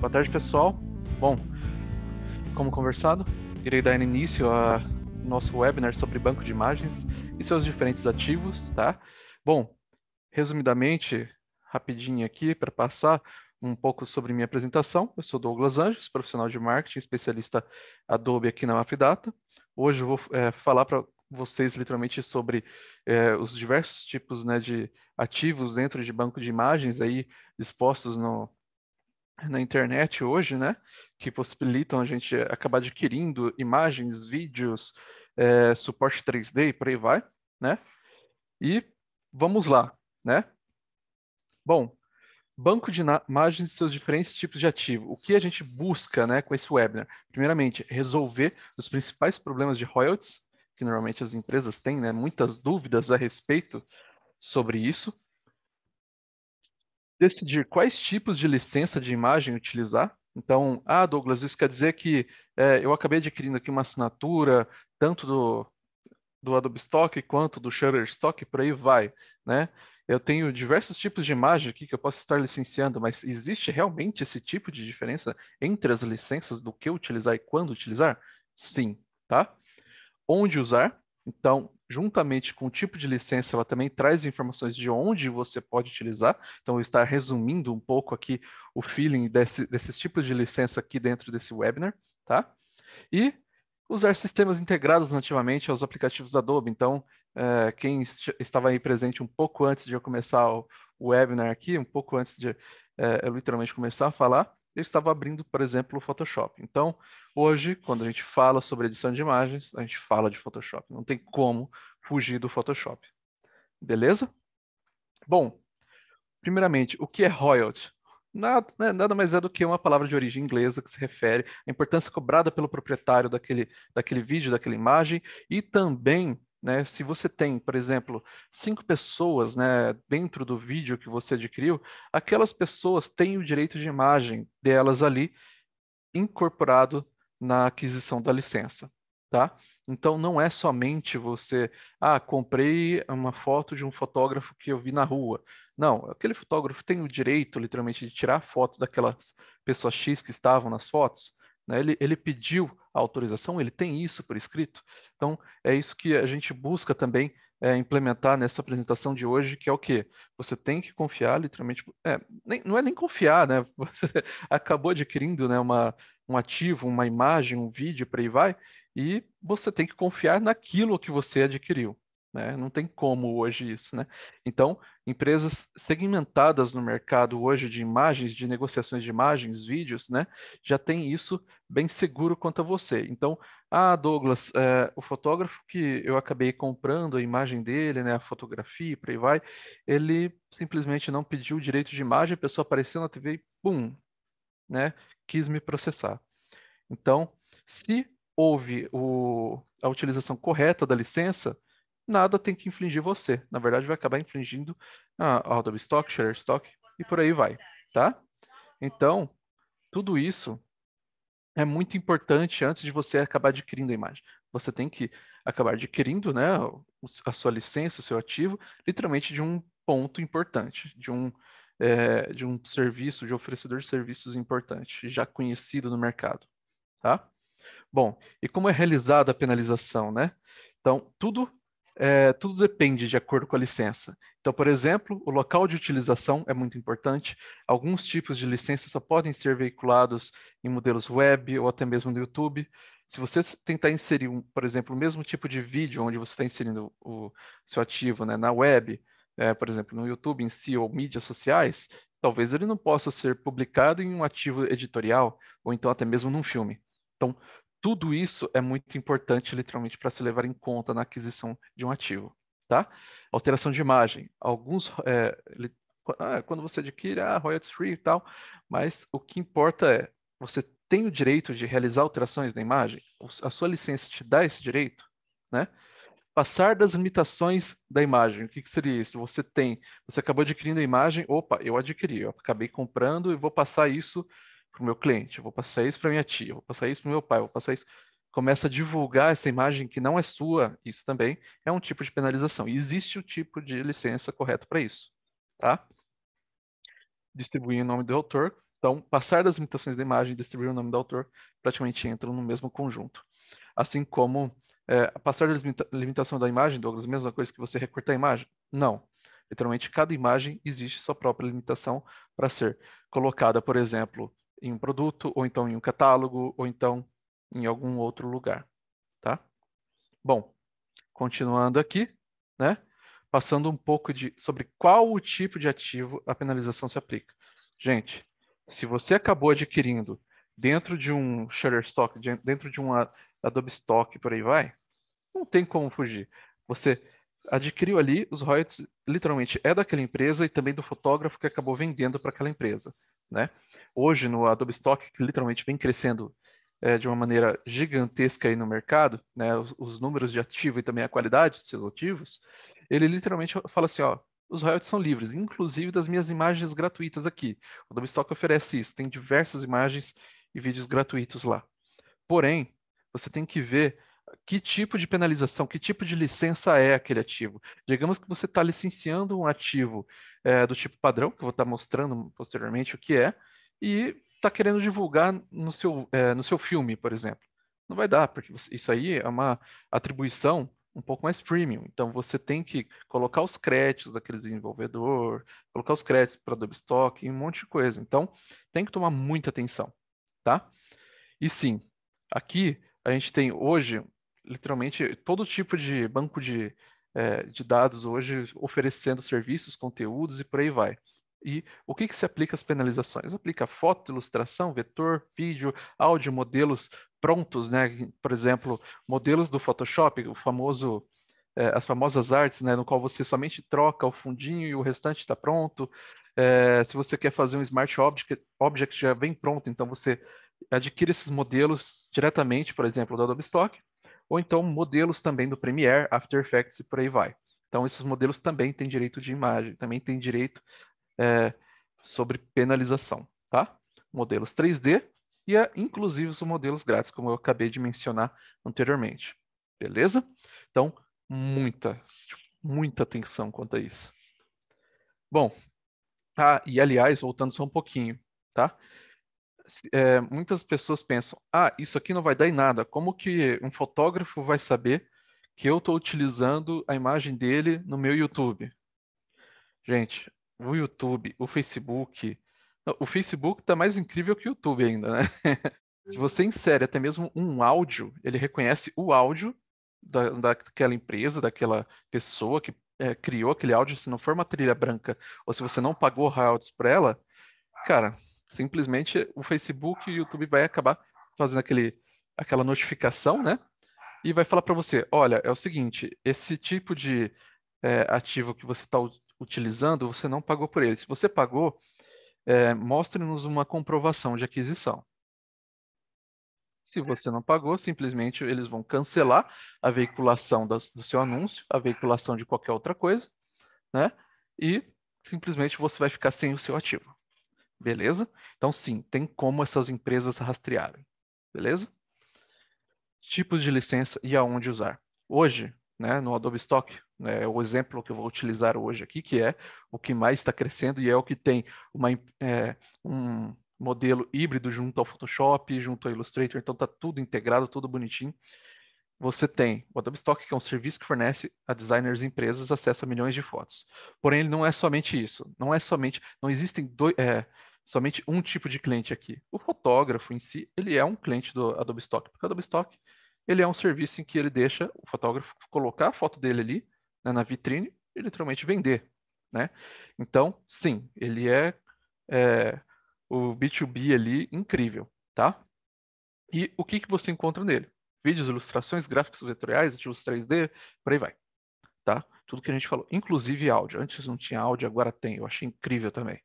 Boa tarde, pessoal. Bom, como conversado, irei dar início ao nosso webinar sobre banco de imagens e seus diferentes ativos, tá? Bom, resumidamente, rapidinho aqui para passar um pouco sobre minha apresentação. Eu sou Douglas Anjos, profissional de marketing, especialista Adobe aqui na MapData. Hoje eu vou é, falar para vocês literalmente sobre é, os diversos tipos né, de ativos dentro de banco de imagens aí dispostos no, na internet hoje, né? Que possibilitam a gente acabar adquirindo imagens, vídeos, é, suporte 3D e por aí vai, né? E vamos lá, né? Bom, banco de imagens e seus diferentes tipos de ativo. O que a gente busca né, com esse webinar? Primeiramente, resolver os principais problemas de royalties, que normalmente as empresas têm né, muitas dúvidas a respeito sobre isso decidir quais tipos de licença de imagem utilizar. Então, ah, Douglas, isso quer dizer que é, eu acabei adquirindo aqui uma assinatura, tanto do, do Adobe Stock quanto do Shutterstock, por aí vai, né? Eu tenho diversos tipos de imagem aqui que eu posso estar licenciando, mas existe realmente esse tipo de diferença entre as licenças do que utilizar e quando utilizar? Sim, tá? Onde usar? Então, juntamente com o tipo de licença, ela também traz informações de onde você pode utilizar. Então, eu estar resumindo um pouco aqui o feeling desse, desses tipos de licença aqui dentro desse webinar, tá? E usar sistemas integrados nativamente aos aplicativos da Adobe. Então, é, quem est estava aí presente um pouco antes de eu começar o, o webinar aqui, um pouco antes de é, eu literalmente começar a falar, eu estava abrindo, por exemplo, o Photoshop. Então, hoje, quando a gente fala sobre edição de imagens, a gente fala de Photoshop. Não tem como fugir do Photoshop. Beleza? Bom, primeiramente, o que é royalty? Nada, né, nada mais é do que uma palavra de origem inglesa que se refere à importância cobrada pelo proprietário daquele, daquele vídeo, daquela imagem, e também né? Se você tem, por exemplo, cinco pessoas né, dentro do vídeo que você adquiriu, aquelas pessoas têm o direito de imagem delas ali incorporado na aquisição da licença. Tá? Então não é somente você, ah, comprei uma foto de um fotógrafo que eu vi na rua. Não, aquele fotógrafo tem o direito, literalmente, de tirar foto daquelas pessoas X que estavam nas fotos. Né? Ele, ele pediu a autorização, ele tem isso por escrito. Então, é isso que a gente busca também é, implementar nessa apresentação de hoje, que é o quê? Você tem que confiar, literalmente, é, nem, não é nem confiar, né? Você acabou adquirindo né, uma, um ativo, uma imagem, um vídeo, por aí vai, e você tem que confiar naquilo que você adquiriu. Né? Não tem como hoje isso, né? Então, empresas segmentadas no mercado hoje de imagens, de negociações de imagens, vídeos, né, já tem isso bem seguro quanto a você. Então, ah, Douglas, é, o fotógrafo que eu acabei comprando a imagem dele, né, a fotografia, por aí vai, ele simplesmente não pediu o direito de imagem, a pessoa apareceu na TV e, pum, né, quis me processar. Então, se houve o, a utilização correta da licença, nada tem que infligir você. Na verdade, vai acabar infligindo a Adobe Stock, Share Stock e por aí vai, tá? Então, tudo isso é muito importante antes de você acabar adquirindo a imagem. Você tem que acabar adquirindo né, a sua licença, o seu ativo, literalmente de um ponto importante, de um, é, de um serviço, de um oferecedor de serviços importante, já conhecido no mercado. Tá? Bom, e como é realizada a penalização? Né? Então, tudo é, tudo depende de acordo com a licença. Então, por exemplo, o local de utilização é muito importante. Alguns tipos de licença só podem ser veiculados em modelos web ou até mesmo no YouTube. Se você tentar inserir, um, por exemplo, o mesmo tipo de vídeo onde você está inserindo o seu ativo né, na web, é, por exemplo, no YouTube em si ou mídias sociais, talvez ele não possa ser publicado em um ativo editorial ou então até mesmo num filme. Então, tudo isso é muito importante, literalmente, para se levar em conta na aquisição de um ativo. Tá? Alteração de imagem. Alguns. É, quando você adquire, ah, royalties free e tal, mas o que importa é, você tem o direito de realizar alterações na imagem? A sua licença te dá esse direito? Né? Passar das limitações da imagem. O que, que seria isso? Você tem, você acabou adquirindo a imagem, opa, eu adquiri, eu acabei comprando e vou passar isso para o meu cliente, eu vou passar isso para minha tia, eu vou passar isso para meu pai, eu vou passar isso. Começa a divulgar essa imagem que não é sua, isso também é um tipo de penalização. E existe o tipo de licença correto para isso, tá? Distribuir o nome do autor. Então, passar das limitações da imagem e distribuir o nome do autor praticamente entram no mesmo conjunto. Assim como é, passar da limitação da imagem, Douglas, mesma coisa que você recortar a imagem? Não. Literalmente, cada imagem existe sua própria limitação para ser colocada, por exemplo, em um produto, ou então em um catálogo, ou então em algum outro lugar, tá? Bom, continuando aqui, né? Passando um pouco de sobre qual o tipo de ativo a penalização se aplica. Gente, se você acabou adquirindo dentro de um Shutterstock, dentro de um Adobe Stock, por aí vai, não tem como fugir. Você adquiriu ali os royalties, literalmente é daquela empresa e também do fotógrafo que acabou vendendo para aquela empresa. Né? Hoje, no Adobe Stock, que literalmente vem crescendo é, de uma maneira gigantesca aí no mercado, né, os, os, números de ativo e também a qualidade de seus ativos, ele literalmente fala assim, ó, os royalties são livres, inclusive das minhas imagens gratuitas aqui. O Adobe Stock oferece isso, tem diversas imagens e vídeos gratuitos lá. Porém, você tem que ver que tipo de penalização, que tipo de licença é aquele ativo. Digamos que você está licenciando um ativo é, do tipo padrão, que eu vou estar tá mostrando posteriormente o que é, e está querendo divulgar no seu, é, no seu filme, por exemplo. Não vai dar, porque você, isso aí é uma atribuição um pouco mais premium. Então você tem que colocar os créditos daquele desenvolvedor, colocar os créditos para Dubstock e um monte de coisa. Então tem que tomar muita atenção, tá? E sim, aqui a gente tem hoje literalmente todo tipo de banco de, é, de dados hoje oferecendo serviços, conteúdos e por aí vai. E o que, que se aplica às penalizações? Aplica foto, ilustração, vetor, vídeo, áudio, modelos prontos, né? Por exemplo, modelos do Photoshop, o famoso é, as famosas artes, né, no qual você somente troca o fundinho e o restante está pronto. É, se você quer fazer um Smart Object, Object já vem pronto, então você adquire esses modelos diretamente, por exemplo, do Adobe Stock, ou então modelos também do Premiere, After Effects e por aí vai. Então, esses modelos também têm direito de imagem, também têm direito é, sobre penalização, tá? Modelos 3D e, é, inclusive, os modelos grátis, como eu acabei de mencionar anteriormente. Beleza? Então, muita, muita atenção quanto a isso. Bom, ah, e aliás, voltando só um pouquinho, tá? é, muitas pessoas pensam: ah, isso aqui não vai dar em nada. Como que um fotógrafo vai saber que eu estou utilizando a imagem dele no meu YouTube? Gente, o YouTube, o Facebook. o Facebook está mais incrível que o YouTube ainda, né? Se você insere até mesmo um áudio, ele reconhece o áudio da, daquela empresa, daquela pessoa que é, criou aquele áudio. Se não for uma trilha branca ou se você não pagou royalties para ela, cara, Simplesmente o Facebook e o YouTube vai acabar fazendo aquele, aquela notificação, né? E vai falar para você, olha, é o seguinte, esse tipo de é, ativo que você está utilizando, você não pagou por ele. Se você pagou, é, mostre-nos uma comprovação de aquisição. Se você não pagou, simplesmente eles vão cancelar a veiculação das, do seu anúncio, a veiculação de qualquer outra coisa, né? E simplesmente você vai ficar sem o seu ativo. Beleza? Então, sim, tem como essas empresas rastrearem. Beleza? Tipos de licença e aonde usar. Hoje, né, no Adobe Stock, né, o exemplo que eu vou utilizar hoje aqui, que é o que mais está crescendo e é o que tem uma, é, um modelo híbrido junto ao Photoshop, junto ao Illustrator, então está tudo integrado, tudo bonitinho. Você tem o Adobe Stock, que é um serviço que fornece a designers e empresas acesso a milhões de fotos. Porém, ele não é somente isso. Não é somente. Não existem dois. É, somente um tipo de cliente aqui. O fotógrafo em si, ele é um cliente do Adobe Stock, porque o Adobe Stock ele é um serviço em que ele deixa o fotógrafo colocar a foto dele ali né, na vitrine e literalmente vender. Né? Então, sim, ele é, é o B2B ali incrível. Tá? E o que, que você encontra nele? Vídeos, ilustrações, gráficos vetoriais, ativos 3D, por aí vai. Tá? Tudo que a gente falou, inclusive áudio. Antes não tinha áudio, agora tem. Eu achei incrível também.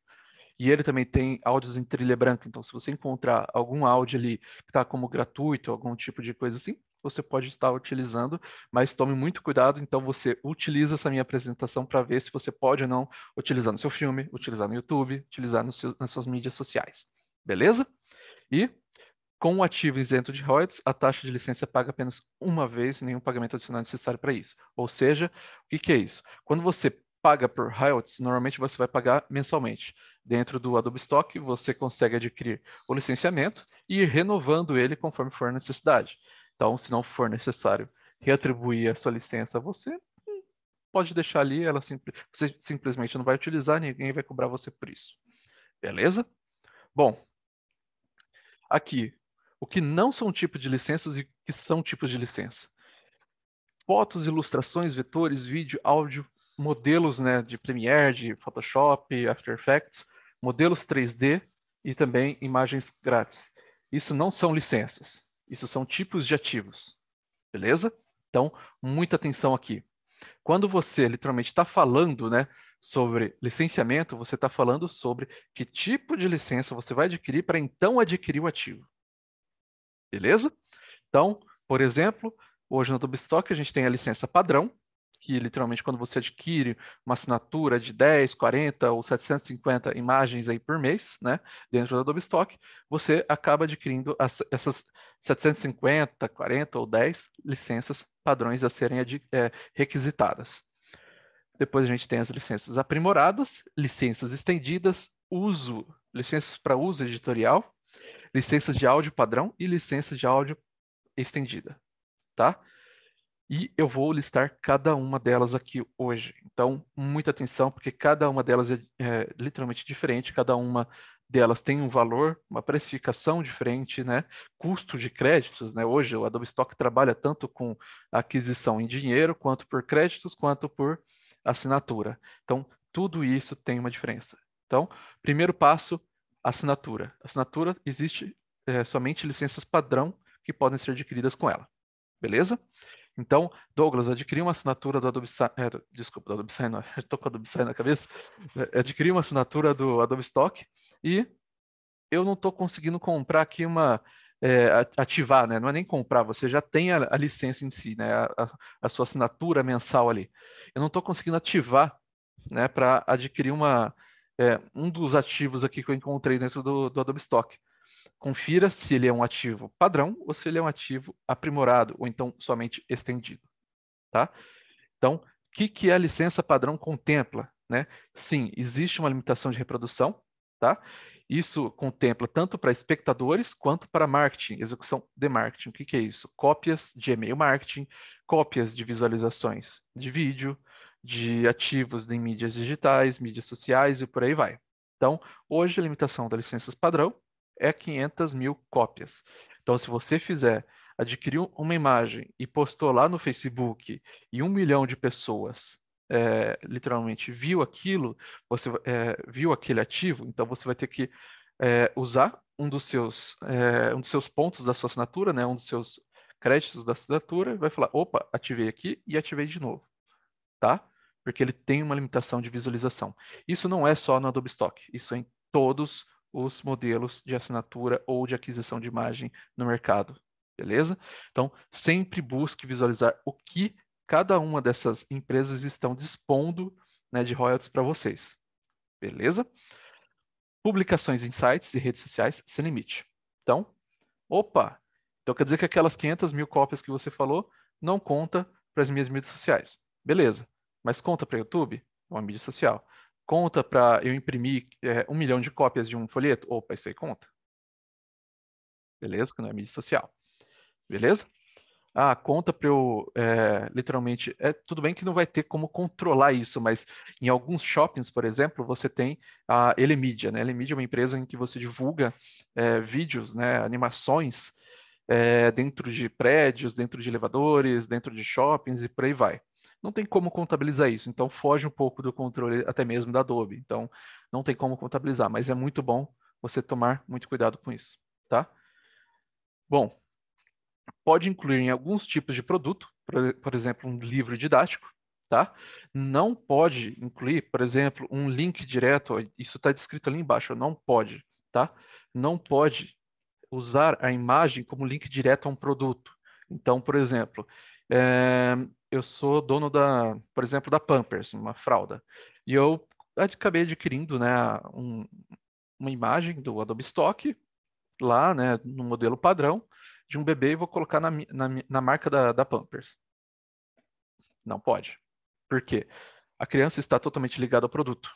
E ele também tem áudios em trilha branca. Então, se você encontrar algum áudio ali que está como gratuito, algum tipo de coisa assim, você pode estar utilizando, mas tome muito cuidado. Então, você utiliza essa minha apresentação para ver se você pode ou não utilizar no seu filme, utilizar no YouTube, utilizar seu, nas suas mídias sociais. Beleza? E com o ativo isento de royalties, a taxa de licença é paga apenas uma vez, nenhum pagamento adicional necessário para isso. Ou seja, o que, que é isso? Quando você paga por royalties, normalmente você vai pagar mensalmente. Dentro do Adobe Stock, você consegue adquirir o licenciamento e ir renovando ele conforme for necessidade. Então, se não for necessário reatribuir a sua licença você, pode deixar ali, ela você simplesmente não vai utilizar, ninguém vai cobrar você por isso. Beleza? Bom, aqui, o que não são tipos de licenças e o que são tipos de licença. Fotos, ilustrações, vetores, vídeo, áudio, modelos né, de Premiere, de Photoshop, After Effects, modelos 3D e também imagens grátis. Isso não são licenças, isso são tipos de ativos. Beleza? Então, muita atenção aqui. Quando você literalmente está falando né, sobre licenciamento, você está falando sobre que tipo de licença você vai adquirir para então adquirir o ativo. Beleza? Então, por exemplo, hoje no Dubstock a gente tem a licença padrão, que literalmente quando você adquire uma assinatura de 10, 40 ou 750 imagens aí por mês, né, dentro da Adobe Stock, você acaba adquirindo as, essas 750, 40 ou 10 licenças padrões a serem é, requisitadas. Depois a gente tem as licenças aprimoradas, licenças estendidas, uso, licenças para uso editorial, licenças de áudio padrão e licença de áudio estendida, tá? E eu vou listar cada uma delas aqui hoje. Então, muita atenção, porque cada uma delas é, é literalmente diferente, cada uma delas tem um valor, uma precificação diferente, né? Custo de créditos, né? Hoje o Adobe Stock trabalha tanto com aquisição em dinheiro, quanto por créditos, quanto por assinatura. Então, tudo isso tem uma diferença. Então, primeiro passo, assinatura. Assinatura existe é, somente licenças padrão que podem ser adquiridas com ela. Beleza? Então, Douglas, adquirir uma assinatura do Adobe Sign, é, desculpa, do Adobe Sign, estou com o Adobe Sign na cabeça, é, Adquirir uma assinatura do Adobe Stock e eu não estou conseguindo comprar aqui uma, é, ativar, né? não é nem comprar, você já tem a, a licença em si, né? a, a, a, sua assinatura mensal ali. Eu não estou conseguindo ativar né, para adquirir uma, é, um dos ativos aqui que eu encontrei dentro do, do Adobe Stock. Confira se ele é um ativo padrão ou se ele é um ativo aprimorado, ou então somente estendido. Tá? Então, o que, que é a licença padrão contempla? Né? Sim, existe uma limitação de reprodução, tá? Isso contempla tanto para espectadores quanto para marketing, execução de marketing. O que, que, é isso? Cópias de e-mail marketing, cópias de visualizações de vídeo, de ativos em mídias digitais, mídias sociais e por aí vai. Então, hoje a limitação das licenças padrão é 500 mil cópias. Então, se você fizer, adquirir uma imagem e postou lá no Facebook e um milhão de pessoas é, literalmente viu aquilo, você é, viu aquele ativo, então você vai ter que é, usar um dos seus é, um dos seus pontos da sua assinatura, né, um dos seus créditos da assinatura, e vai falar, opa, ativei aqui e ativei de novo, tá? Porque ele tem uma limitação de visualização. Isso não é só no Adobe Stock, isso é em todos os modelos de assinatura ou de aquisição de imagem no mercado, beleza? Então, sempre busque visualizar o que cada uma dessas empresas estão dispondo né, de royalties para vocês, beleza? Publicações em sites e redes sociais sem limite. Então, opa! Então quer dizer que aquelas 500 mil cópias que você falou não conta para as minhas mídias sociais. Beleza. Mas conta para YouTube? É uma mídia social conta para eu imprimir é, um milhão de cópias de um folheto? Opa, isso aí conta. Beleza? Que não é mídia social. Beleza? Ah, conta para eu, é, literalmente, é tudo bem que não vai ter como controlar isso, mas em alguns shoppings, por exemplo, você tem a Elemídia, né? Elemídia é uma empresa em que você divulga é, vídeos, né, animações é, dentro de prédios, dentro de elevadores, dentro de shoppings e por aí vai não tem como contabilizar isso. Então, foge um pouco do controle até mesmo da Adobe. Então, não tem como contabilizar, mas é muito bom você tomar muito cuidado com isso, tá? Bom, pode incluir em alguns tipos de produto, por, exemplo, um livro didático, tá? Não pode incluir, por exemplo, um link direto, isso está descrito ali embaixo, não pode, tá? Não pode usar a imagem como link direto a um produto. Então, por exemplo, é, eu sou dono da, por exemplo, da Pampers, uma fralda, e eu acabei adquirindo, né, um, uma imagem do Adobe Stock lá, né, no modelo padrão de um bebê e vou colocar na, na, na marca da, da Pampers. Não pode. Por quê? A criança está totalmente ligada ao produto.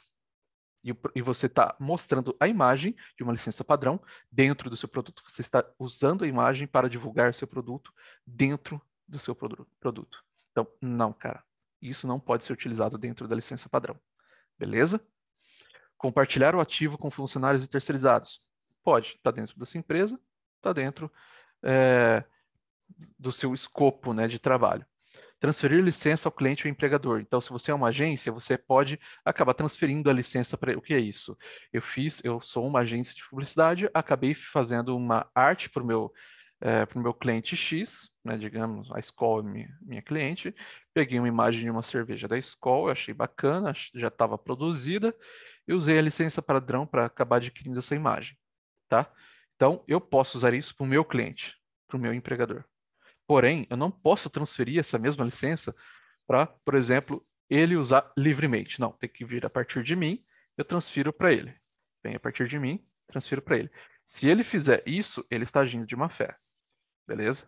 E, e você está mostrando a imagem de uma licença padrão dentro do seu produto. Você está usando a imagem para divulgar seu produto dentro do seu produto. Então, não, cara, isso não pode ser utilizado dentro da licença padrão. Beleza? Compartilhar o ativo com funcionários e terceirizados. Pode, está dentro da sua empresa, está dentro é, do seu escopo né, de trabalho. Transferir licença ao cliente ou empregador. Então, se você é uma agência, você pode acabar transferindo a licença para. O que é isso? Eu fiz, eu sou uma agência de publicidade, acabei fazendo uma arte para o meu é, para o meu cliente X, né, digamos, a Skol é minha, minha, cliente, peguei uma imagem de uma cerveja da Skol, achei bacana, já estava produzida, e usei a licença padrão para acabar adquirindo essa imagem, tá? Então, eu posso usar isso para o meu cliente, para o meu empregador. Porém, eu não posso transferir essa mesma licença para, por exemplo, ele usar livremente. Não, tem que vir a partir de mim, eu transfiro para ele. Vem a partir de mim, transfiro para ele. Se ele fizer isso, ele está agindo de má fé beleza?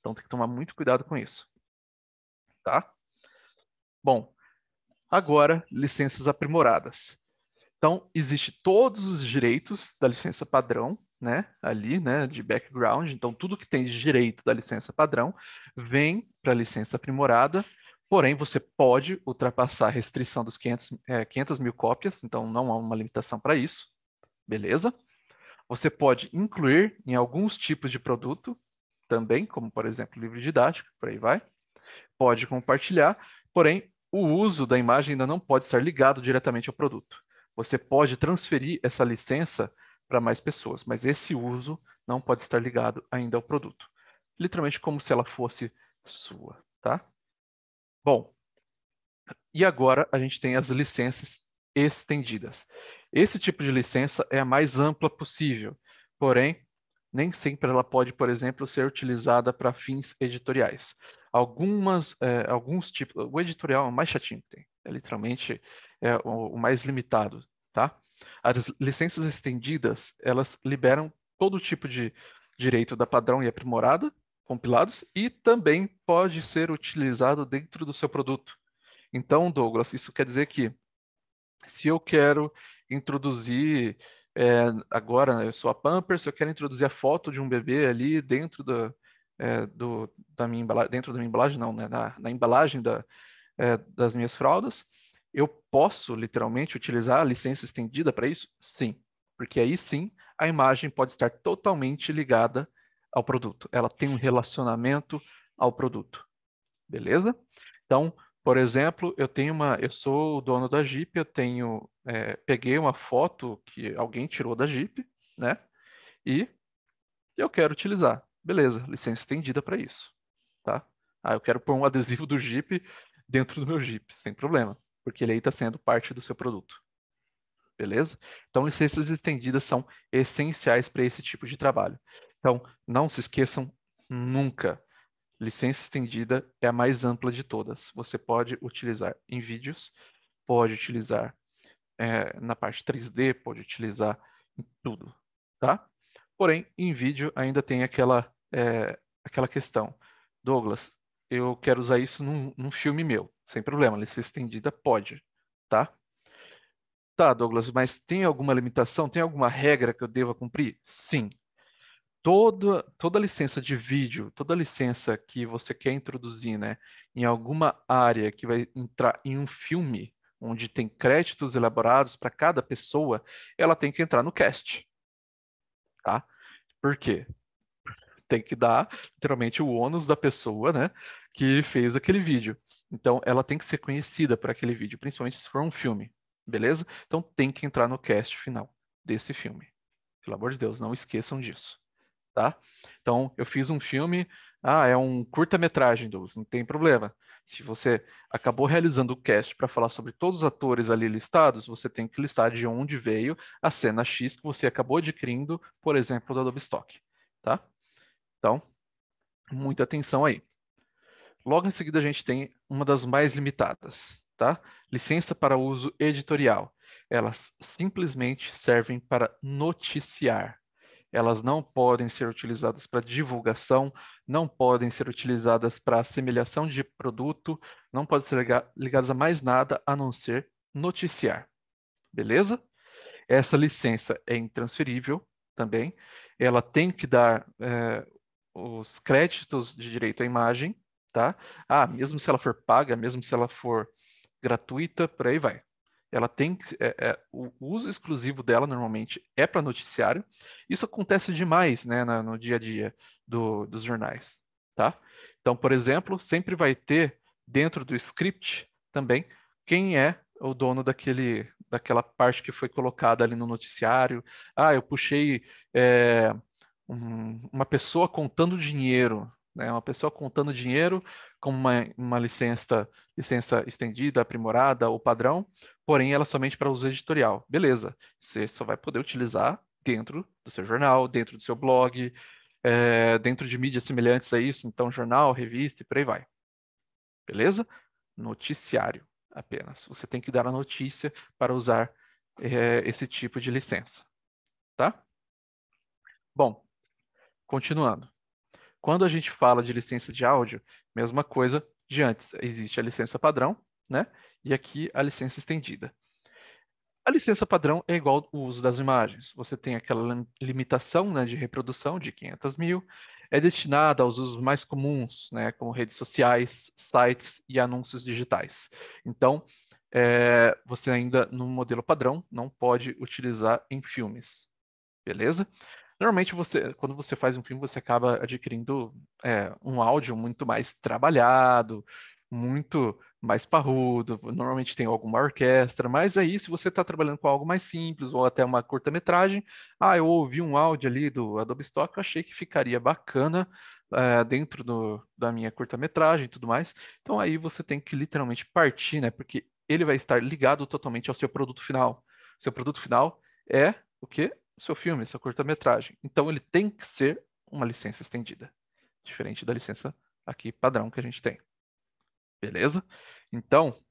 Então tem que tomar muito cuidado com isso, tá? Bom, agora licenças aprimoradas. Então existe todos os direitos da licença padrão, né? Ali, né? De background. Então tudo que tem de direito da licença padrão vem para a licença aprimorada. Porém, você pode ultrapassar a restrição dos 500, é, 500 mil cópias, então não há uma limitação para isso, beleza? Você pode incluir em alguns tipos de produto, também, como por exemplo livro didático, por aí vai. Pode compartilhar, porém o uso da imagem ainda não pode estar ligado diretamente ao produto. Você pode transferir essa licença para mais pessoas, mas esse uso não pode estar ligado ainda ao produto. Literalmente como se ela fosse sua, tá? Bom, e agora a gente tem as licenças estendidas. Esse tipo de licença é a mais ampla possível, porém nem sempre ela pode, por exemplo, ser utilizada para fins editoriais. Algumas, é, alguns tipos, o editorial é o mais chatinho que tem, é literalmente é o, o mais limitado, tá? As licenças estendidas, elas liberam todo tipo de direito da padrão e aprimorada, compilados, e também pode ser utilizado dentro do seu produto. Então, Douglas, isso quer dizer que se eu quero introduzir é, agora né, eu sou a Pampers, eu quero introduzir a foto de um bebê ali dentro da, é, do, da minha embalagem, dentro da minha embalagem, não, né, na, na embalagem da, é, das minhas fraldas, eu posso literalmente utilizar a licença estendida para isso? Sim, porque aí sim a imagem pode estar totalmente ligada ao produto. Ela tem um relacionamento ao produto. Beleza? Então, por exemplo, eu tenho uma, eu sou o dono da Jeep, eu tenho, é, peguei uma foto que alguém tirou da Jeep, né? E eu quero utilizar, beleza? Licença estendida para isso, tá? Ah, eu quero pôr um adesivo do Jeep dentro do meu Jeep, sem problema, porque ele aí está sendo parte do seu produto, beleza? Então, licenças estendidas são essenciais para esse tipo de trabalho. Então, não se esqueçam nunca licença estendida é a mais ampla de todas. Você pode utilizar em vídeos, pode utilizar é, na parte 3D, pode utilizar em tudo, tá? Porém, em vídeo ainda tem aquela, é, aquela questão. Douglas, eu quero usar isso num, num filme meu. Sem problema, licença estendida pode, tá? Tá, Douglas, mas tem alguma limitação? Tem alguma regra que eu deva cumprir? Sim, toda, toda licença de vídeo, toda licença que você quer introduzir né, em alguma área que vai entrar em um filme, onde tem créditos elaborados para cada pessoa, ela tem que entrar no cast. Tá? Por quê? Tem que dar, literalmente, o ônus da pessoa né, que fez aquele vídeo. Então, ela tem que ser conhecida por aquele vídeo, principalmente se for um filme. Beleza? Então, tem que entrar no cast final desse filme. Pelo amor de Deus, não esqueçam disso tá? Então, eu fiz um filme, ah, é um curta-metragem, Douglas, não tem problema. Se você acabou realizando o cast para falar sobre todos os atores ali listados, você tem que listar de onde veio a cena X que você acabou adquirindo, por exemplo, da Adobe Stock, tá? Então, muita atenção aí. Logo em seguida, a gente tem uma das mais limitadas, tá? Licença para uso editorial. Elas simplesmente servem para noticiar, elas não podem ser utilizadas para divulgação, não podem ser utilizadas para assemelhação de produto, não podem ser ligadas a mais nada a não ser noticiar. Beleza? Essa licença é intransferível também, ela tem que dar é, os créditos de direito à imagem, tá? Ah, mesmo se ela for paga, mesmo se ela for gratuita, por aí vai ela tem é, é, o uso exclusivo dela normalmente é para noticiário. Isso acontece demais, né, na, no dia a dia do, dos jornais, tá? Então, por exemplo, sempre vai ter dentro do script também quem é o dono daquele daquela parte que foi colocada ali no noticiário. Ah, eu puxei é, um, uma pessoa contando dinheiro, né? Uma pessoa contando dinheiro como uma, uma licença, licença estendida, aprimorada ou padrão, porém ela é somente para uso editorial. Beleza, você só vai poder utilizar dentro do seu jornal, dentro do seu blog, é, dentro de mídias semelhantes a isso, então jornal, revista e por aí vai. Beleza? Noticiário apenas. Você tem que dar a notícia para usar é, esse tipo de licença. Tá? Bom, continuando. Quando a gente fala de licença de áudio, mesma coisa de antes. Existe a licença padrão, né? E aqui a licença estendida. A licença padrão é igual ao uso das imagens. Você tem aquela limitação né, de reprodução de 500 mil, é destinada aos usos mais comuns, né, como redes sociais, sites e anúncios digitais. Então, é, você ainda no modelo padrão não pode utilizar em filmes, beleza? Normalmente, você, quando você faz um filme, você acaba adquirindo é, um áudio muito mais trabalhado, muito mais parrudo. Normalmente tem alguma orquestra, mas aí, se você está trabalhando com algo mais simples ou até uma curta-metragem, ah, eu ouvi um áudio ali do Adobe Stock, eu achei que ficaria bacana é, dentro do, da minha curta-metragem e tudo mais. Então, aí você tem que literalmente partir, né? Porque ele vai estar ligado totalmente ao seu produto final. Seu produto final é o quê? seu filme, sua curta-metragem. Então ele tem que ser uma licença estendida, diferente da licença aqui padrão que a gente tem. Beleza? Então,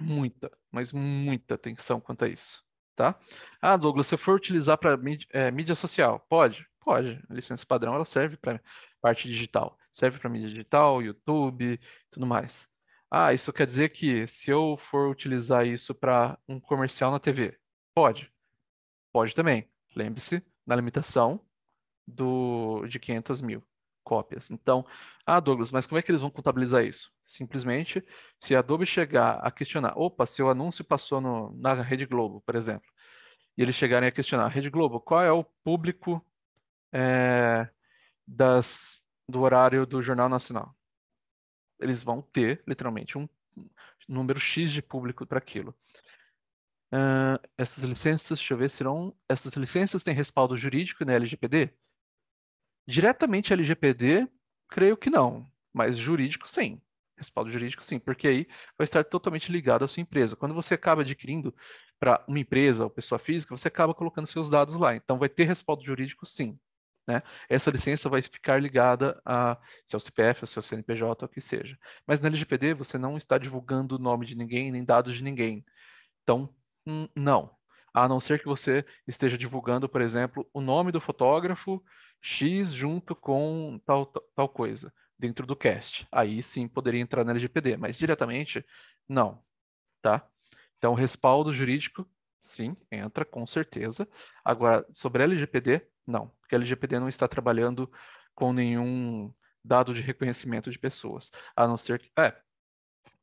muita, mas muita atenção quanto a isso, tá? Ah, Douglas, se eu for utilizar para mídia, é, mídia social, pode? Pode. A licença padrão ela serve para parte digital, serve para mídia digital, YouTube, tudo mais. Ah, isso quer dizer que se eu for utilizar isso para um comercial na TV, pode? Pode também lembre-se, na limitação do, de 500 mil cópias. Então, ah, Douglas, mas como é que eles vão contabilizar isso? Simplesmente, se a Adobe chegar a questionar, opa, seu anúncio passou no, na Rede Globo, por exemplo, e eles chegarem a questionar, Rede Globo, qual é o público é, das, do horário do Jornal Nacional? Eles vão ter, literalmente, um número X de público para aquilo. Uh, essas licenças, deixa eu ver, serão. Essas licenças têm respaldo jurídico na né, LGPD? Diretamente LGPD, creio que não, mas jurídico sim. Respaldo jurídico sim, porque aí vai estar totalmente ligado à sua empresa. Quando você acaba adquirindo para uma empresa ou pessoa física, você acaba colocando seus dados lá. Então vai ter respaldo jurídico sim. Né? Essa licença vai ficar ligada a seu CPF, ao seu CNPJ, ou o que seja. Mas na LGPD você não está divulgando o nome de ninguém, nem dados de ninguém. Então, não. A não ser que você esteja divulgando, por exemplo, o nome do fotógrafo X junto com tal, tal coisa dentro do cast. Aí sim poderia entrar na LGPD, mas diretamente não, tá? Então, respaldo jurídico, sim, entra com certeza. Agora, sobre LGPD, não, porque a LGPD não está trabalhando com nenhum dado de reconhecimento de pessoas, a não ser que, é,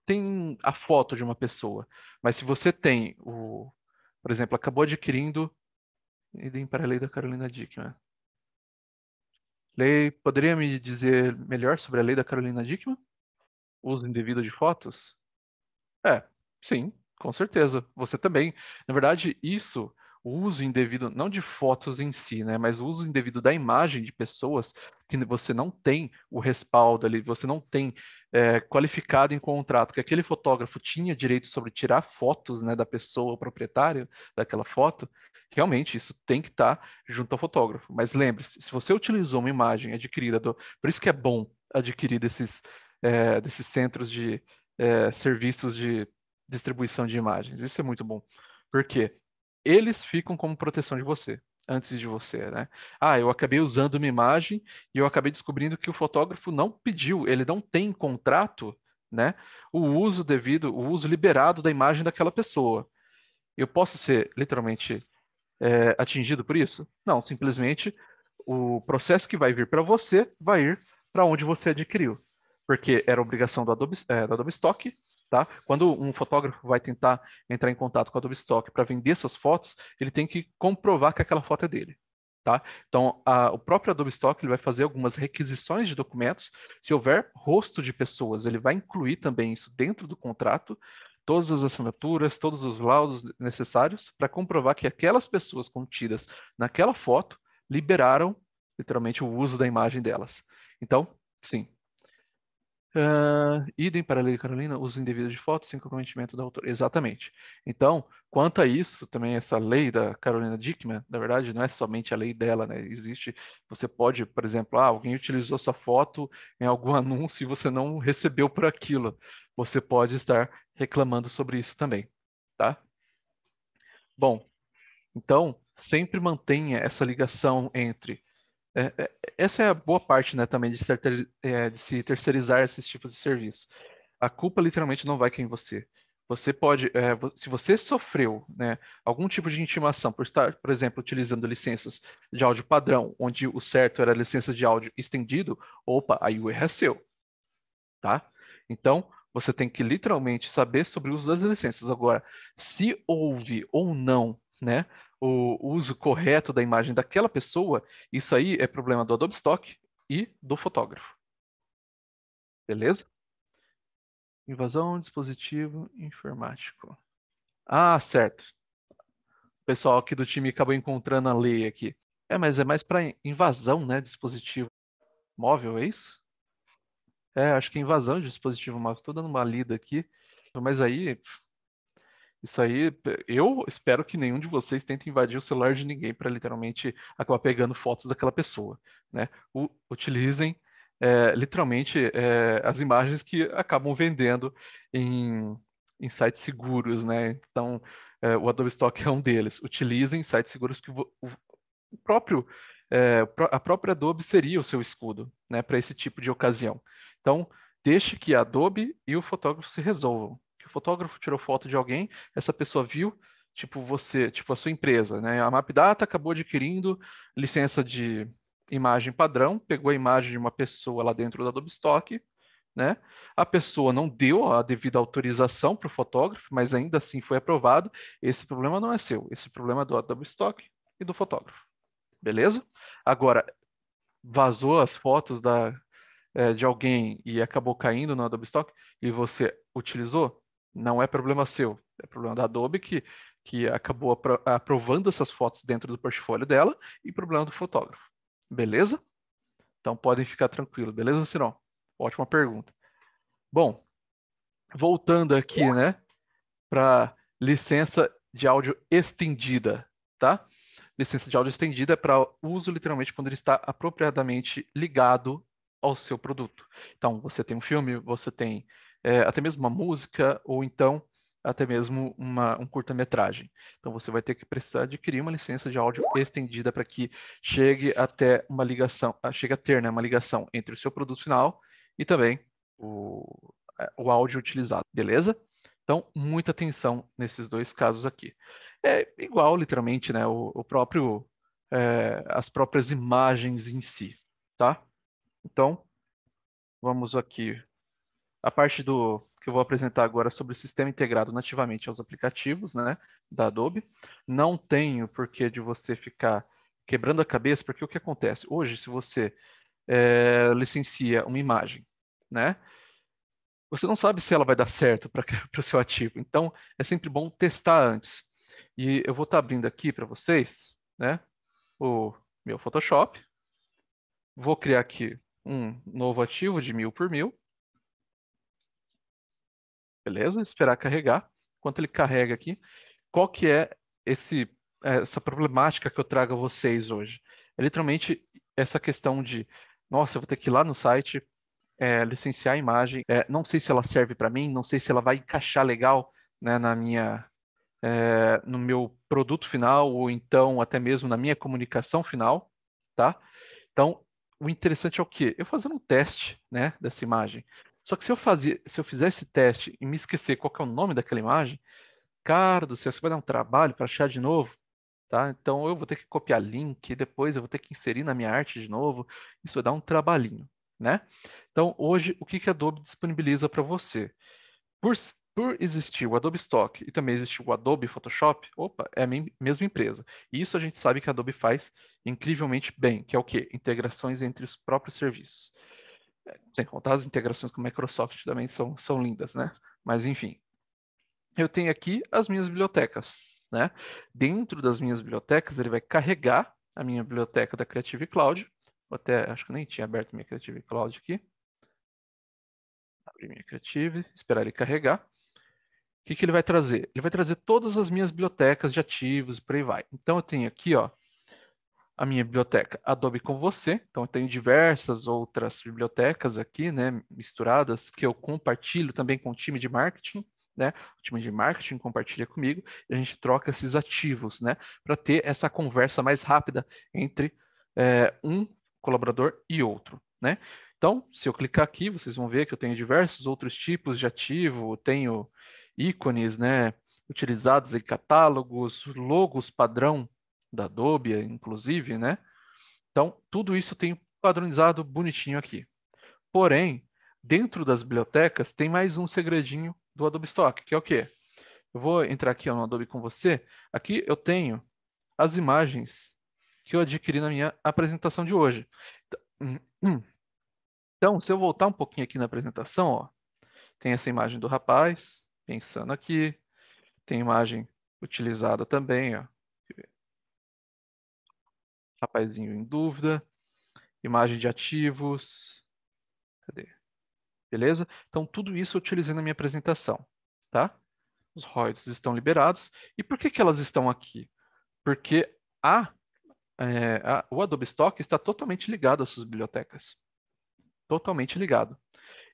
tem a foto de uma pessoa, mas se você tem o, por exemplo, acabou adquirindo Idem para a lei da Carolina Dickman. Lei, poderia me dizer melhor sobre a lei da Carolina Dickman? Uso indevido de fotos? É, sim, com certeza. Você também. Na verdade, isso o uso indevido, não de fotos em si, né, mas o uso indevido da imagem de pessoas que você não tem o respaldo ali, você não tem é, qualificado em contrato que aquele fotógrafo tinha direito sobre tirar fotos né, da pessoa, proprietário daquela foto, realmente isso tem que estar tá junto ao fotógrafo. Mas lembre-se, se você utilizou uma imagem adquirida, do, por isso que é bom adquirir desses, é, desses centros de é, serviços de distribuição de imagens, isso é muito bom. Por quê? eles ficam como proteção de você, antes de você, né? Ah, eu acabei usando uma imagem e eu acabei descobrindo que o fotógrafo não pediu, ele não tem contrato, né? O uso devido, o uso liberado da imagem daquela pessoa. Eu posso ser literalmente é, atingido por isso? Não, simplesmente o processo que vai vir para você vai ir para onde você adquiriu, porque era obrigação do Adobe, é, do Adobe Stock Tá? Quando um fotógrafo vai tentar entrar em contato com a Adobe Stock para vender essas fotos, ele tem que comprovar que aquela foto é dele. Tá? Então, a, o próprio Adobe Stock ele vai fazer algumas requisições de documentos. Se houver rosto de pessoas, ele vai incluir também isso dentro do contrato, todas as assinaturas, todos os laudos necessários para comprovar que aquelas pessoas contidas naquela foto liberaram, literalmente, o uso da imagem delas. Então, sim, Uh, ah, idem para a Lei Carolina, uso indevido de fotos sem comprometimento do autor. Exatamente. Então, quanto a isso, também essa lei da Carolina Dickman, na verdade, não é somente a lei dela, né? Existe, você pode, por exemplo, ah, alguém utilizou sua foto em algum anúncio e você não recebeu por aquilo. Você pode estar reclamando sobre isso também, tá? Bom, então, sempre mantenha essa ligação entre é, é, essa é a boa parte, né, também, de, ser, é, de se terceirizar esses tipos de serviço. A culpa literalmente não vai em você. Você pode, é, se você sofreu né, algum tipo de intimação por estar, por exemplo, utilizando licenças de áudio padrão, onde o certo era licença de áudio estendido, opa, aí o erro é seu, tá? Então, você tem que literalmente saber sobre o uso das licenças. Agora, se houve ou não né, o uso correto da imagem daquela pessoa, isso aí é problema do Adobe Stock e do fotógrafo. Beleza? Invasão dispositivo informático. Ah, certo. O pessoal aqui do time acabou encontrando a lei aqui. É, mas é mais para invasão, né, dispositivo móvel, é isso? É, acho que é invasão de dispositivo móvel. Estou dando uma lida aqui. Mas aí isso aí, eu espero que nenhum de vocês tente invadir o celular de ninguém para literalmente acabar pegando fotos daquela pessoa, né? U utilizem é, literalmente é, as imagens que acabam vendendo em, em sites seguros, né? Então, é, o Adobe Stock é um deles. Utilizem sites seguros que o, o próprio é, a própria Adobe seria o seu escudo, né? Para esse tipo de ocasião. Então, deixe que a Adobe e o fotógrafo se resolvam fotógrafo tirou foto de alguém, essa pessoa viu, tipo você, tipo a sua empresa, né? A MapData acabou adquirindo licença de imagem padrão, pegou a imagem de uma pessoa lá dentro da Adobe Stock, né? A pessoa não deu a devida autorização para o fotógrafo, mas ainda assim foi aprovado. Esse problema não é seu, esse problema é do Adobe Stock e do fotógrafo. Beleza? Agora, vazou as fotos da, é, de alguém e acabou caindo no Adobe Stock e você utilizou, não é problema seu, é problema da Adobe que, que acabou aprovando essas fotos dentro do portfólio dela e problema do fotógrafo. Beleza? Então podem ficar tranquilos, beleza, Sinon? Ótima pergunta. Bom, voltando aqui, né, para licença de áudio estendida, tá? Licença de áudio estendida é para uso literalmente quando ele está apropriadamente ligado ao seu produto. Então, você tem um filme, você tem é, até mesmo uma música ou então até mesmo uma, um curta-metragem. Então você vai ter que precisar adquirir uma licença de áudio estendida para que chegue até uma ligação, ah, chegue a ter né, uma ligação entre o seu produto final e também o, é, o áudio utilizado, beleza? Então, muita atenção nesses dois casos aqui. É igual, literalmente, né, o, o próprio, é, as próprias imagens em si, tá? Então, vamos aqui a parte do que eu vou apresentar agora sobre o sistema integrado nativamente aos aplicativos, né, da Adobe. Não tenho porquê de você ficar quebrando a cabeça, porque o que acontece? Hoje, se você é, licencia uma imagem, né, você não sabe se ela vai dar certo para o seu ativo. Então, é sempre bom testar antes. E eu vou estar tá abrindo aqui para vocês, né, o meu Photoshop. Vou criar aqui um novo ativo de mil por mil Beleza? Esperar carregar. Enquanto ele carrega aqui, qual que é esse, essa problemática que eu trago a vocês hoje? É literalmente essa questão de, nossa, eu vou ter que ir lá no site, é, licenciar a imagem, é, não sei se ela serve para mim, não sei se ela vai encaixar legal né, na minha, é, no meu produto final ou então até mesmo na minha comunicação final, tá? Então, o interessante é o quê? Eu fazendo um teste né, dessa imagem. Só que se eu, fazia, se eu fizer esse teste e me esquecer qual é o nome daquela imagem, cara do céu, você vai dar um trabalho para achar de novo, tá? Então eu vou ter que copiar link, depois eu vou ter que inserir na minha arte de novo, isso vai dar um trabalhinho, né? Então hoje, o que, que a Adobe disponibiliza para você? Por, por existir o Adobe Stock e também existir o Adobe Photoshop, opa, é a mesma empresa. E isso a gente sabe que a Adobe faz incrivelmente bem, que é o quê? Integrações entre os próprios serviços. Sem contar as integrações com Microsoft também são, são lindas, né? Mas enfim, eu tenho aqui as minhas bibliotecas, né? Dentro das minhas bibliotecas, ele vai carregar a minha biblioteca da Creative Cloud. Vou até, acho que nem tinha aberto minha Creative Cloud aqui. Abrir minha Creative, esperar ele carregar. O que, que ele vai trazer? Ele vai trazer todas as minhas bibliotecas de ativos e por aí vai. Então, eu tenho aqui, ó, a minha biblioteca Adobe com você. Então, eu tenho diversas outras bibliotecas aqui, né, misturadas, que eu compartilho também com o time de marketing. Né? O time de marketing compartilha comigo e a gente troca esses ativos, né? Para ter essa conversa mais rápida entre é, um colaborador e outro, né? Então, se eu clicar aqui, vocês vão ver que eu tenho diversos outros tipos de ativo, tenho ícones, né? Utilizados em catálogos, logos padrão da Adobe, inclusive, né? Então, tudo isso tem padronizado bonitinho aqui. Porém, dentro das bibliotecas tem mais um segredinho do Adobe Stock, que é o quê? Eu vou entrar aqui ó, no Adobe com você. Aqui eu tenho as imagens que eu adquiri na minha apresentação de hoje. Então, se eu voltar um pouquinho aqui na apresentação, ó, tem essa imagem do rapaz, pensando aqui, tem imagem utilizada também, ó, rapazinho em dúvida, imagem de ativos, cadê? Beleza? Então, tudo isso eu utilizei na minha apresentação, tá? Os royalties estão liberados. E por que, que elas estão aqui? Porque a, é, a, o Adobe Stock está totalmente ligado às suas bibliotecas. Totalmente ligado.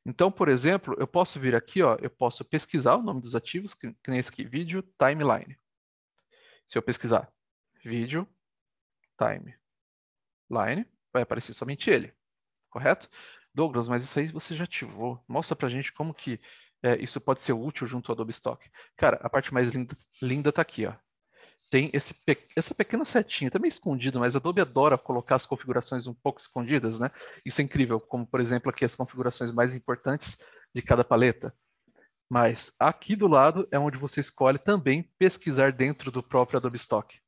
Então, por exemplo, eu posso vir aqui, ó, eu posso pesquisar o nome dos ativos, que, que nem esse aqui, vídeo timeline. Se eu pesquisar vídeo timeline, vai aparecer somente ele, correto? Douglas, mas isso aí você já ativou. Mostra pra gente como que é, isso pode ser útil junto ao Adobe Stock. Cara, a parte mais linda, linda tá aqui, ó. Tem esse, essa pequena setinha, também tá meio escondida, mas a Adobe adora colocar as configurações um pouco escondidas, né? Isso é incrível, como por exemplo aqui as configurações mais importantes de cada paleta. Mas aqui do lado é onde você escolhe também pesquisar dentro do próprio Adobe Stock.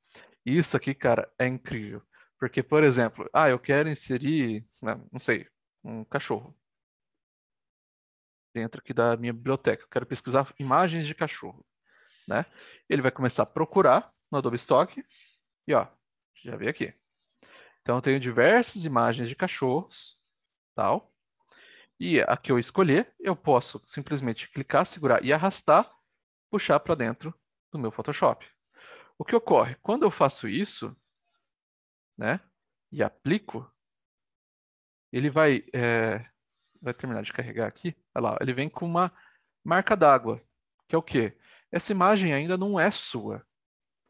Isso aqui, cara, é incrível. Porque, por exemplo, ah, eu quero inserir, né, não sei, um cachorro dentro aqui da minha biblioteca. Eu quero pesquisar imagens de cachorro, né? Ele vai começar a procurar no Adobe Stock e, ó, já veio aqui. Então, eu tenho diversas imagens de cachorros, tal. E a que eu escolher, eu posso simplesmente clicar, segurar e arrastar, puxar para dentro do meu Photoshop. O que ocorre? Quando eu faço isso, né, e aplico, ele vai, é, vai terminar de carregar aqui. Olha lá, ele vem com uma marca d'água, que é o quê? Essa imagem ainda não é sua,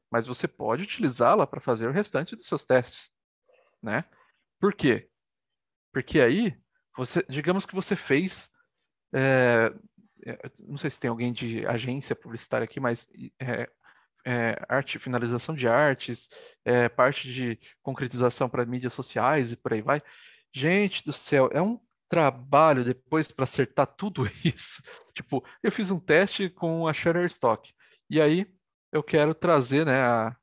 mas você pode utilizá-la para fazer o restante dos seus testes, né? Por quê? Porque aí, você, digamos que você fez, é, é não sei se tem alguém de agência publicitária aqui, mas é, é, arte, finalização de artes, é, parte de concretização para mídias sociais e por aí vai. Gente do céu, é um trabalho depois para acertar tudo isso. tipo, eu fiz um teste com a Shutterstock e aí eu quero trazer, né, a,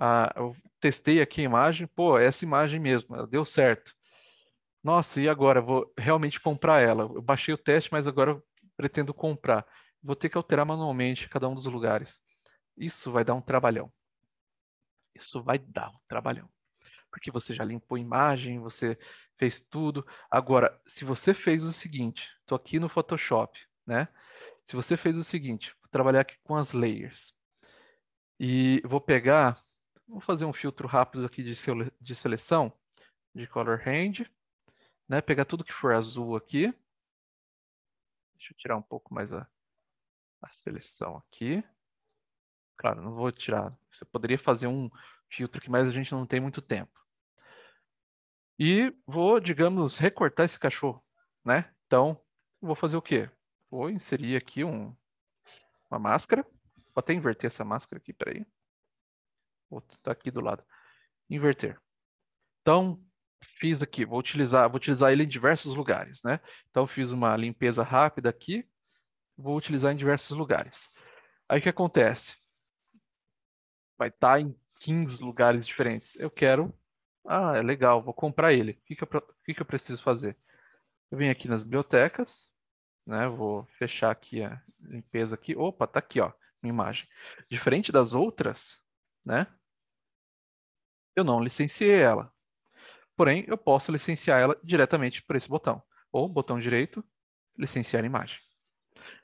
a, eu testei aqui a imagem, pô, essa imagem mesmo, ela deu certo. Nossa, e agora? Vou realmente comprar ela. Eu baixei o teste, mas agora eu pretendo comprar. Vou ter que alterar manualmente cada um dos lugares. Isso vai dar um trabalhão. Isso vai dar um trabalhão. Porque você já limpou a imagem, você fez tudo. Agora, se você fez o seguinte, estou aqui no Photoshop, né? Se você fez o seguinte, vou trabalhar aqui com as layers. E vou pegar, vou fazer um filtro rápido aqui de, sele, de seleção, de color range, né? Pegar tudo que for azul aqui. Deixa eu tirar um pouco mais a, a seleção aqui. Claro, não vou tirar. Você poderia fazer um filtro que mais a gente não tem muito tempo. E vou, digamos, recortar esse cachorro, né? Então, vou fazer o quê? Vou inserir aqui um, uma máscara. Vou até inverter essa máscara aqui, peraí. Vou tá aqui do lado. Inverter. Então, fiz aqui, vou utilizar, vou utilizar ele em diversos lugares, né? Então, fiz uma limpeza rápida aqui, vou utilizar em diversos lugares. Aí, o que acontece? vai estar tá em 15 lugares diferentes. Eu quero. Ah, é legal, vou comprar ele. O que, que, eu, que, que eu preciso fazer? Eu venho aqui nas bibliotecas, né? Vou fechar aqui a limpeza aqui. Opa, tá aqui, ó, minha imagem. Diferente das outras, né? Eu não licenciei ela. Porém, eu posso licenciar ela diretamente por esse botão. Ou botão direito, licenciar imagem.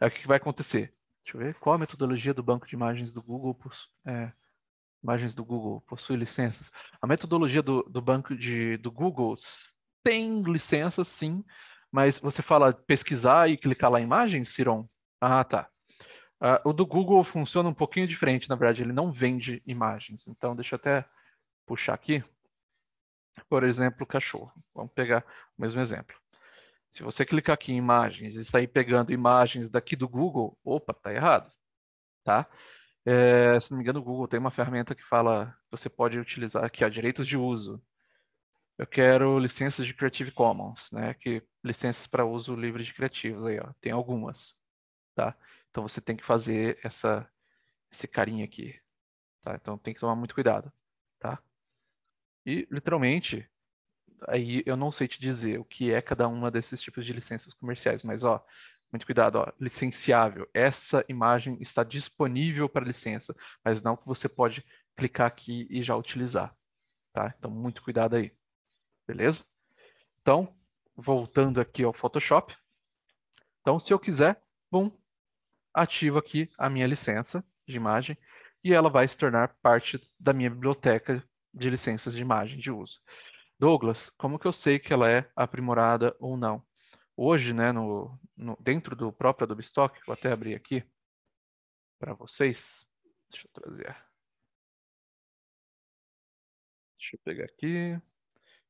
Aí é o que vai acontecer? Deixa eu ver qual a metodologia do banco de imagens do Google é, Imagens do Google possui licenças. A metodologia do, do banco de, do Google tem licenças, sim, mas você fala pesquisar e clicar lá em imagens, Ciron? Ah, tá. Uh, o do Google funciona um pouquinho diferente, na verdade, ele não vende imagens. Então, deixa eu até puxar aqui. Por exemplo, cachorro. Vamos pegar o mesmo exemplo. Se você clicar aqui em imagens e sair pegando imagens daqui do Google, opa, tá errado, tá? É, se não me engano, o Google tem uma ferramenta que fala que você pode utilizar aqui, há direitos de uso. Eu quero licenças de Creative Commons, né? Que licenças para uso livre de criativos aí, ó. Tem algumas, tá? Então você tem que fazer essa esse carinha aqui, tá? Então tem que tomar muito cuidado, tá? E literalmente aí eu não sei te dizer o que é cada uma desses tipos de licenças comerciais, mas ó, muito cuidado, ó, licenciável. Essa imagem está disponível para licença, mas não que você pode clicar aqui e já utilizar. Tá? Então, muito cuidado aí. Beleza? Então, voltando aqui ao Photoshop. Então, se eu quiser, bom, ativo aqui a minha licença de imagem e ela vai se tornar parte da minha biblioteca de licenças de imagem de uso. Douglas, como que eu sei que ela é aprimorada ou não? hoje, né, no, no, dentro do próprio Adobe Stock, vou até abrir aqui para vocês. Deixa eu trazer. Deixa eu pegar aqui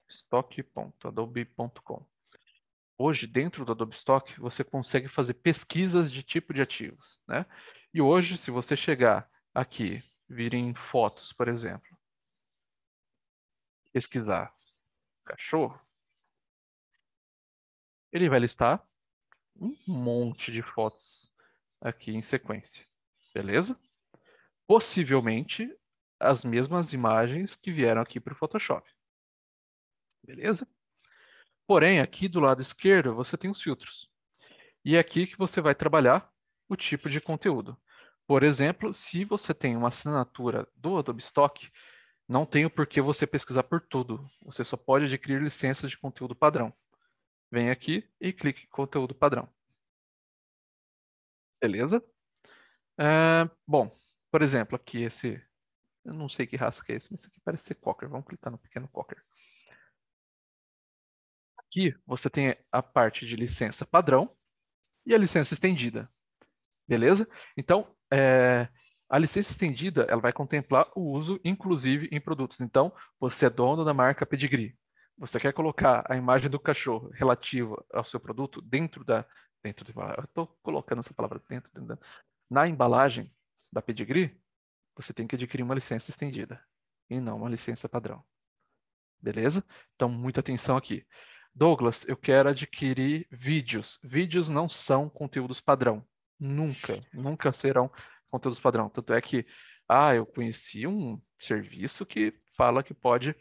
stock.adobe.com. Hoje, dentro do Adobe Stock, você consegue fazer pesquisas de tipo de ativos, né? E hoje, se você chegar aqui, vir em fotos, por exemplo, pesquisar cachorro, ele vai listar um monte de fotos aqui em sequência, beleza? Possivelmente as mesmas imagens que vieram aqui para o Photoshop, beleza? Porém, aqui do lado esquerdo você tem os filtros. E é aqui que você vai trabalhar o tipo de conteúdo. Por exemplo, se você tem uma assinatura do Adobe Stock, não tem o porquê você pesquisar por tudo. Você só pode adquirir licenças de conteúdo padrão. Vem aqui e clique em conteúdo padrão. Beleza? É, bom, por exemplo, aqui esse... Eu não sei que raça que é esse, mas esse aqui parece ser Cocker. Vamos clicar no pequeno Cocker. Aqui você tem a parte de licença padrão e a licença estendida. Beleza? Então, é, a licença estendida ela vai contemplar o uso, inclusive, em produtos. Então, você é dono da marca Pedigree você quer colocar a imagem do cachorro relativa ao seu produto dentro da dentro da eu estou colocando essa palavra dentro, dentro na embalagem da pedigree, você tem que adquirir uma licença estendida e não uma licença padrão. Beleza? Então muita atenção aqui. Douglas, eu quero adquirir vídeos. Vídeos não são conteúdos padrão. Nunca, nunca serão conteúdos padrão. Tanto é que, ah, eu conheci um serviço que fala que pode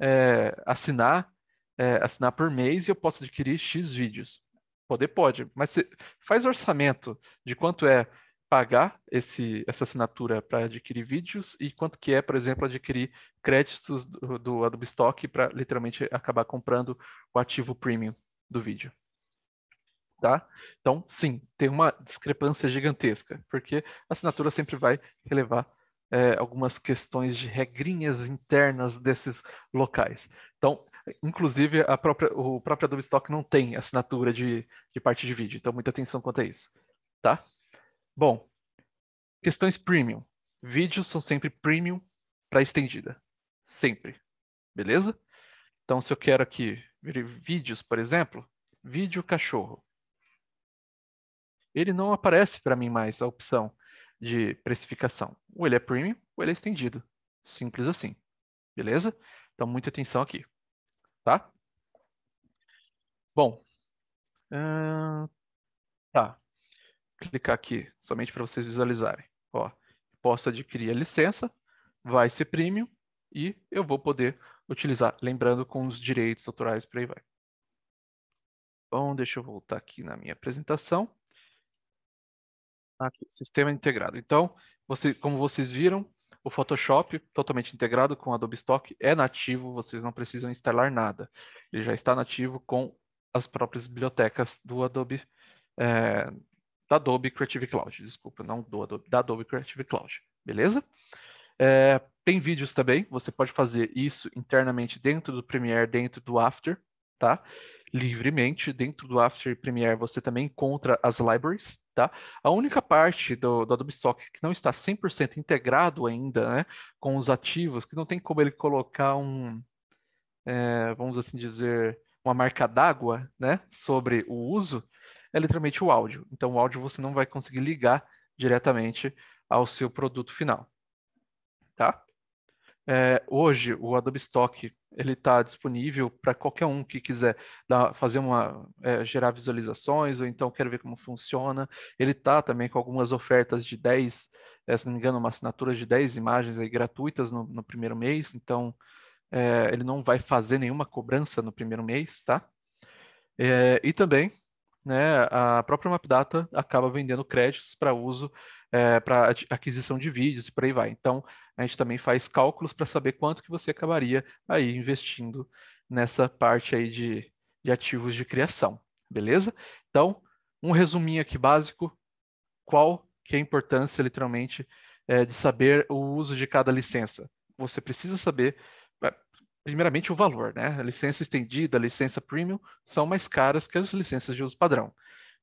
é, assinar, é, assinar por mês e eu posso adquirir X vídeos. Poder pode, mas faz orçamento de quanto é pagar esse, essa assinatura para adquirir vídeos e quanto que é, por exemplo, adquirir créditos do, do Adobe Stock para literalmente acabar comprando o ativo premium do vídeo. Tá? Então, sim, tem uma discrepância gigantesca, porque a assinatura sempre vai relevar é, algumas questões de regrinhas internas desses locais. Então, inclusive, a própria, o próprio Adobe Stock não tem assinatura de, de parte de vídeo, então muita atenção quanto a isso. Tá? Bom, questões premium. Vídeos são sempre premium para estendida. Sempre. Beleza? Então, se eu quero aqui ver vídeos, por exemplo, vídeo cachorro. Ele não aparece para mim mais a opção de precificação. Ou ele é premium ou ele é estendido. Simples assim. Beleza? Então, muita atenção aqui. Tá? Bom. Uh, tá. Vou clicar aqui somente para vocês visualizarem. Ó, posso adquirir a licença, vai ser premium e eu vou poder utilizar, lembrando com os direitos autorais, por aí vai. Bom, deixa eu voltar aqui na minha apresentação. Aqui, sistema integrado. Então, você, como vocês viram, o Photoshop, totalmente integrado com o Adobe Stock, é nativo, vocês não precisam instalar nada. Ele já está nativo com as próprias bibliotecas do Adobe, é, da Adobe Creative Cloud, desculpa, não do Adobe, da Adobe Creative Cloud, beleza? É, tem vídeos também, você pode fazer isso internamente dentro do Premiere, dentro do After, tá? Livremente, dentro do After e Premiere você também encontra as libraries, Tá? A única parte do, do Adobe Stock que não está 100% integrado ainda né, com os ativos, que não tem como ele colocar um, é, vamos assim dizer, uma marca d'água né, sobre o uso, é literalmente o áudio. Então, o áudio você não vai conseguir ligar diretamente ao seu produto final. Tá? É, hoje, o Adobe Stock ele está disponível para qualquer um que quiser dar, fazer uma é, gerar visualizações ou então quero ver como funciona. Ele está também com algumas ofertas de 10, é, se não me engano, uma assinatura de 10 imagens aí gratuitas no, no primeiro mês. Então é, ele não vai fazer nenhuma cobrança no primeiro mês, tá? É, e também né, a própria MapData acaba vendendo créditos para uso é, eh, para aquisição de vídeos e por aí vai. Então, a gente também faz cálculos para saber quanto que você acabaria aí investindo nessa parte aí de, de ativos de criação, beleza? Então, um resuminho aqui básico, qual que é a importância, literalmente, é, de saber o uso de cada licença. Você precisa saber, eh, primeiramente, o valor, né? A licença estendida, a licença premium são mais caras que as licenças de uso padrão.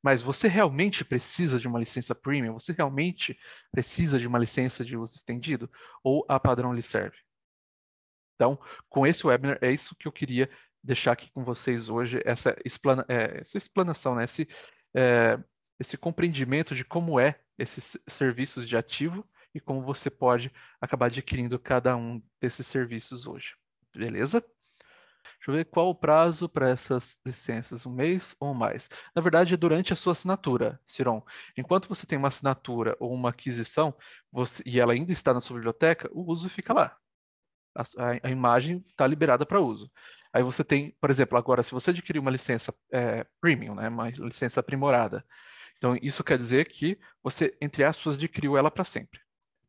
Mas você realmente precisa de uma licença premium? Você realmente precisa de uma licença de uso estendido? Ou a padrão lhe serve? Então, com esse webinar, é isso que eu queria deixar aqui com vocês hoje, essa, explana, é, essa explanação, né? esse, é, esse compreendimento de como é esses serviços de ativo e como você pode acabar adquirindo cada um desses serviços hoje. Beleza? Deixa eu ver qual o prazo para essas licenças, um mês ou mais. Na verdade, é durante a sua assinatura, Ciron. Enquanto você tem uma assinatura ou uma aquisição você, e ela ainda está na sua biblioteca, o uso fica lá. A, a, a imagem está liberada para uso. Aí você tem, por exemplo, agora, se você adquirir uma licença é, premium, né, uma licença aprimorada, então isso quer dizer que você, entre aspas, adquiriu ela para sempre,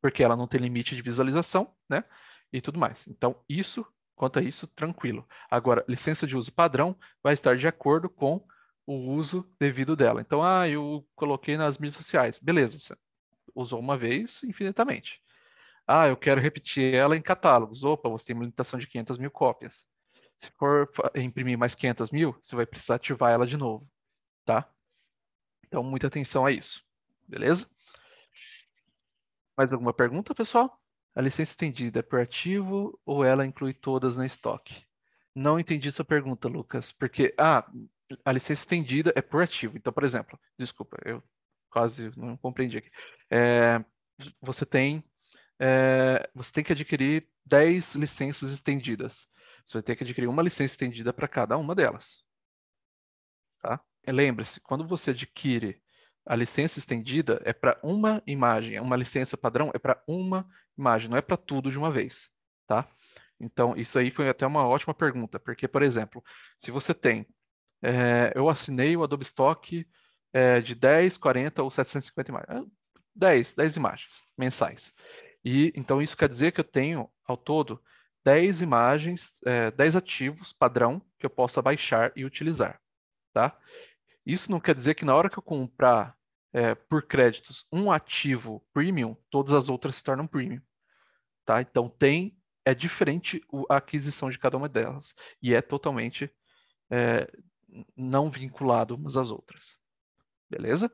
porque ela não tem limite de visualização, né, e tudo mais. Então isso Quanto a isso, tranquilo. Agora, licença de uso padrão vai estar de acordo com o uso devido dela. Então, ah, eu coloquei nas mídias sociais. Beleza, você usou uma vez infinitamente. Ah, eu quero repetir ela em catálogos. Opa, você tem uma limitação de 500 mil cópias. Se for imprimir mais 500 mil, você vai precisar ativar ela de novo, tá? Então, muita atenção a isso, beleza? Mais alguma pergunta, pessoal? A licença estendida é por ativo ou ela inclui todas no estoque? Não entendi sua pergunta, Lucas, porque ah, a licença estendida é por ativo. Então, por exemplo, desculpa, eu quase não compreendi aqui. É, você tem é, você tem que adquirir 10 licenças estendidas. Você vai ter que adquirir uma licença estendida para cada uma delas. Tá? Lembre-se, quando você adquire a licença estendida, é para uma imagem, é uma licença padrão é para uma imagem, não é para tudo de uma vez, tá? Então, isso aí foi até uma ótima pergunta, porque, por exemplo, se você tem, é, eu assinei o Adobe Stock é, de 10, 40 ou 750 imagens, 10, 10 imagens mensais. E então isso quer dizer que eu tenho, ao todo, 10 imagens, é, eh, 10 ativos padrão que eu possa baixar e utilizar, tá? Isso não quer dizer que na hora que eu comprar é, por créditos um ativo premium, todas as outras se tornam premium. Tá? Então tem é diferente a aquisição de cada uma delas e é totalmente é, não vinculado umas às outras. Beleza?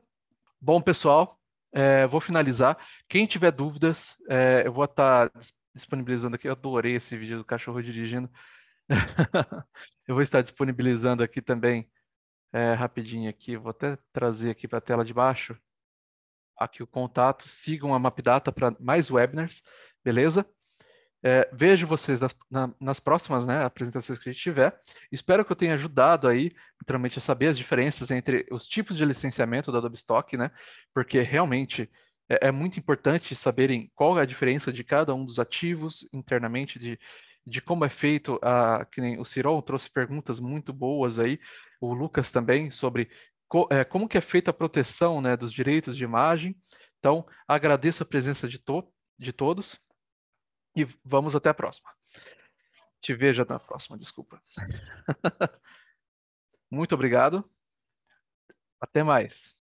Bom, pessoal, é, vou finalizar. Quem tiver dúvidas, é, eu vou estar tá disponibilizando aqui. Eu adorei esse vídeo do cachorro dirigindo. eu vou estar disponibilizando aqui também é, rapidinho aqui, vou até trazer aqui para a tela de baixo, aqui o contato, sigam a MapData para mais webinars, beleza? É, vejo vocês nas, na, nas próximas né, apresentações que a gente tiver. Espero que eu tenha ajudado aí, naturalmente, a saber as diferenças entre os tipos de licenciamento da Adobe Stock, né? Porque realmente é, é muito importante saberem qual é a diferença de cada um dos ativos internamente de, de como é feito, a, ah, que nem o Cirol trouxe perguntas muito boas aí, o Lucas também, sobre co, é, como que é feita a proteção né, dos direitos de imagem. Então, agradeço a presença de, to, de todos e vamos até a próxima. Te vejo na próxima, desculpa. muito obrigado. Até mais.